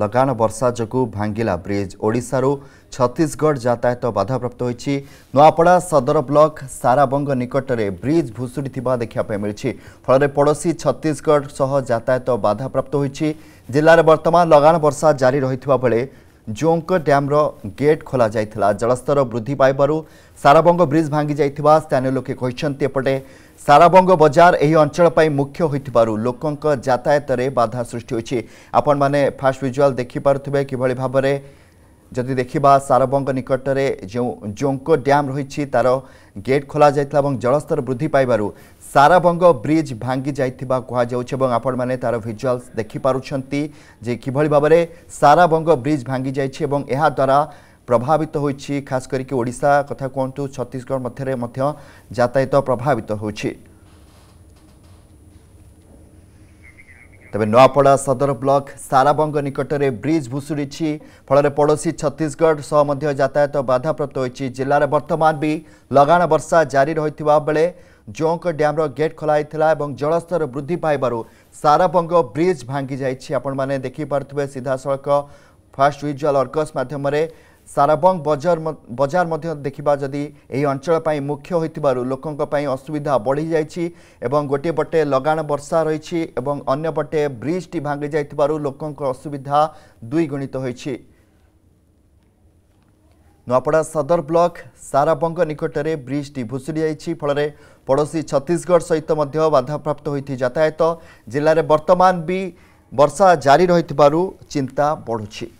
ଲଗାଣ ବର୍ଷା ଯୋଗୁଁ ଭାଙ୍ଗିଲା ବ୍ରିଜ୍ ଓଡ଼ିଶାରୁ ଛତିଶଗଡ଼ ଯାତାୟାତ ବାଧାପ୍ରାପ୍ତ ହୋଇଛି ନୂଆପଡ଼ା ସଦର ବ୍ଲକ ସାରାବଙ୍ଗ ନିକଟରେ ବ୍ରିଜ୍ ଭୁଷୁଡ଼ିଥିବା ଦେଖିବା ପାଇଁ ମିଳିଛି ଫଳରେ ପଡ଼ୋଶୀ ଛତିଶଗଡ଼ ସହ ଯାତାୟାତ ବାଧାପ୍ରାପ୍ତ ହୋଇଛି ଜିଲ୍ଲାରେ ବର୍ତ୍ତମାନ ଲଗାଣ ବର୍ଷା ଜାରି ରହିଥିବା ବେଳେ ଜୋଙ୍କ ଡ୍ୟାମ୍ର ଗେଟ୍ ଖୋଲାଯାଇଥିଲା ଜଳସ୍ତର ବୃଦ୍ଧି ପାଇବାରୁ ସାରାବଙ୍ଗ ବ୍ରିଜ୍ ଭାଙ୍ଗିଯାଇଥିବା ସ୍ଥାନୀୟ ଲୋକେ କହିଛନ୍ତି ଏପଟେ ସାରାବଙ୍ଗ ବଜାର ଏହି ଅଞ୍ଚଳ ପାଇଁ ମୁଖ୍ୟ ହୋଇଥିବାରୁ ଲୋକଙ୍କ ଯାତାୟାତରେ ବାଧା ସୃଷ୍ଟି ହୋଇଛି ଆପଣମାନେ ଫାଷ୍ଟ ଭିଜୁଆଲ୍ ଦେଖିପାରୁଥିବେ କିଭଳି ଭାବରେ ଯଦି ଦେଖିବା ସାରବଙ୍ଗ ନିକଟରେ ଯେଉଁ ଜୋଙ୍କ ଡ୍ୟାମ୍ ରହିଛି ତାର ଗେଟ୍ ଖୋଲାଯାଇଥିଲା ଏବଂ ଜଳସ୍ତର ବୃଦ୍ଧି ପାଇବାରୁ সারাবঙ্গ ব্রিজ ভাঙ্গি যাই কুহযাচ্ছে এবং আপনার তার ভিজুয়ালস দেখিপারুচ্ছেন যে কিভাবে ভাবে সারাবঙ্গ ব্রিজ ভাঙ্গি যাই এবং এদারা প্রভাবিত হয়েছে খাস করি ওড়শা কথা কুহতু ছত্তিশগড় মধ্যে যাতায়াত প্রভাবিত হচ্ছে তবে নয়াপড়া সদর ব্লক সারাবঙ্গ নিকটরে ব্রিজ ভুষুড়ি ফলরে পড়োশী ছত্তিশগড় সহ যাতায়াত বাধাপ্রাপ্ত হয়েছে জেলার বর্তমান বি লগাণ বর্ষা জারি রয়েছে বেড়ে ଜୋଙ୍କ ଡ୍ୟାମ୍ର ଗେଟ୍ ଖୋଲାଯାଇଥିଲା ଏବଂ ଜଳସ୍ତର ବୃଦ୍ଧି ପାଇବାରୁ ସାରାବଙ୍ଗ ବ୍ରିଜ୍ ଭାଙ୍ଗି ଯାଇଛି ଆପଣମାନେ ଦେଖିପାରୁଥିବେ ସିଧାସଳଖ ଫାଷ୍ଟ ଭିଜୁଆଲ୍ ଅର୍କସ୍ ମାଧ୍ୟମରେ ସାରାବଙ୍ଗ ବଜାର ବଜାର ମଧ୍ୟ ଦେଖିବା ଯଦି ଏହି ଅଞ୍ଚଳ ପାଇଁ ମୁଖ୍ୟ ହୋଇଥିବାରୁ ଲୋକଙ୍କ ପାଇଁ ଅସୁବିଧା ବଢ଼ିଯାଇଛି ଏବଂ ଗୋଟିଏ ପଟେ ଲଗାଣ ବର୍ଷା ରହିଛି ଏବଂ ଅନ୍ୟପଟେ ବ୍ରିଜ୍ଟି ଭାଙ୍ଗି ଯାଇଥିବାରୁ ଲୋକଙ୍କ ଅସୁବିଧା ଦ୍ୱିଗୁଣିତ ହୋଇଛି नुआपड़ा सदर ब्लक साराबंग निकटर ब्रिजटी भुशुड़ी जाइए फल पड़ोशी छत्तीसगढ़ सहित बाधाप्राप्त होती जातायात जिले में बर्तमान भी वर्षा जारी रही चिंता बढ़ुच्छी